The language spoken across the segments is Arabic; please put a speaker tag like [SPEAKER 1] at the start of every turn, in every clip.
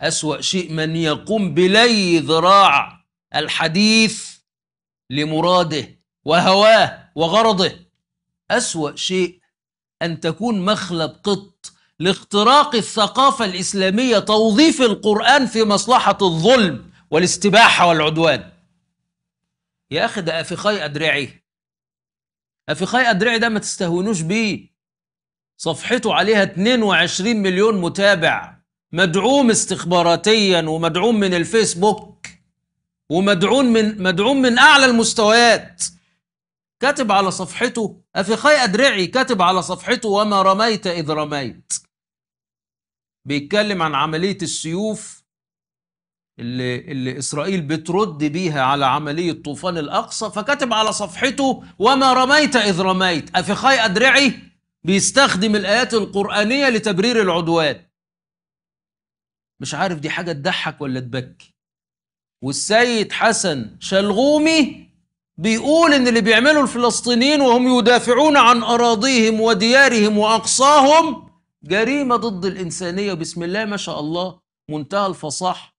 [SPEAKER 1] أسوأ شيء من يقوم بلي ذراع الحديث لمراده وهواه وغرضه أسوأ شيء أن تكون مخلب قط لاختراق الثقافة الإسلامية توظيف القرآن في مصلحة الظلم والاستباحة والعدوان يا أخي ده أفخاي أدرعي أفخاي أدرعي ده ما تستهونوش بيه صفحته عليها 22 مليون متابع مدعوم استخباراتيا ومدعوم من الفيسبوك ومدعوم من مدعوم من اعلى المستويات كاتب على صفحته خي ادرعي كاتب على صفحته وما رميت اذ رميت بيتكلم عن عمليه السيوف اللي, اللي اسرائيل بترد بيها على عمليه طوفان الاقصى فكاتب على صفحته وما رميت اذ رميت خي ادرعي بيستخدم الايات القرانيه لتبرير العدوان مش عارف دي حاجه تضحك ولا تبكي والسيد حسن شلغومي بيقول ان اللي بيعمله الفلسطينيين وهم يدافعون عن اراضيهم وديارهم واقصاهم جريمه ضد الانسانيه بسم الله ما شاء الله منتهى الفصاح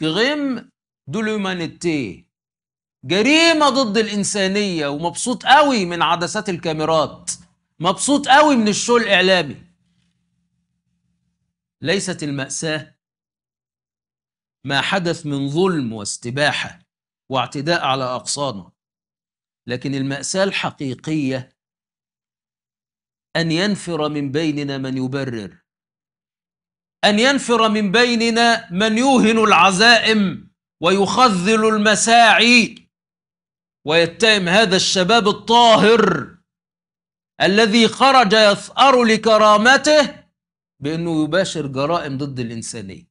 [SPEAKER 1] كريم دولومانيتي جريمه ضد الانسانيه ومبسوط قوي من عدسات الكاميرات مبسوط قوي من الشو الاعلامي ليست المأساة ما حدث من ظلم واستباحة واعتداء على أقصانا لكن المأساة الحقيقية أن ينفر من بيننا من يبرر أن ينفر من بيننا من يوهن العزائم ويخذل المساعي ويتهم هذا الشباب الطاهر الذي خرج يثأر لكرامته بأنه يباشر جرائم ضد الإنسانية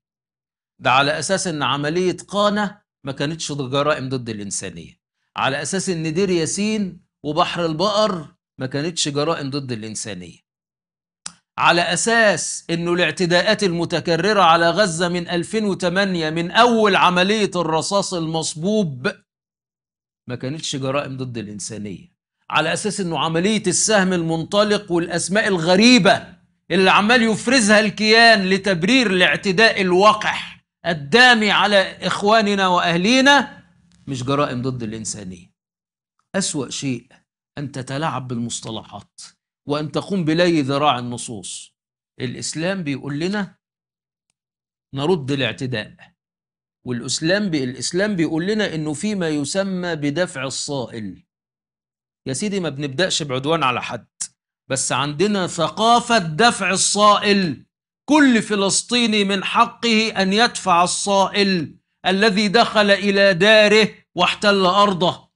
[SPEAKER 1] ده على أساس أن عملية قانة ما كانتش جرائم ضد الإنسانية على أساس أن دير ياسين وبحر البقر ما كانتش جرائم ضد الإنسانية على أساس أنه الاعتداءات المتكررة على غزة من 2008 من أول عملية الرصاص المصبوب ما كانتش جرائم ضد الإنسانية على أساس أنه عملية السهم المنطلق والأسماء الغريبة اللي عمال يفرزها الكيان لتبرير الاعتداء الوقح الدامي على إخواننا وأهلينا مش جرائم ضد الإنسانية أسوأ شيء أن تتلاعب بالمصطلحات وأن تقوم بلي ذراع النصوص الإسلام بيقول لنا نرد الاعتداء والإسلام بي... الإسلام بيقول لنا إنه في ما يسمى بدفع الصائل يا سيدي ما بنبدأش بعدوان على حد بس عندنا ثقافة دفع الصائل كل فلسطيني من حقه أن يدفع الصائل الذي دخل إلى داره واحتل أرضه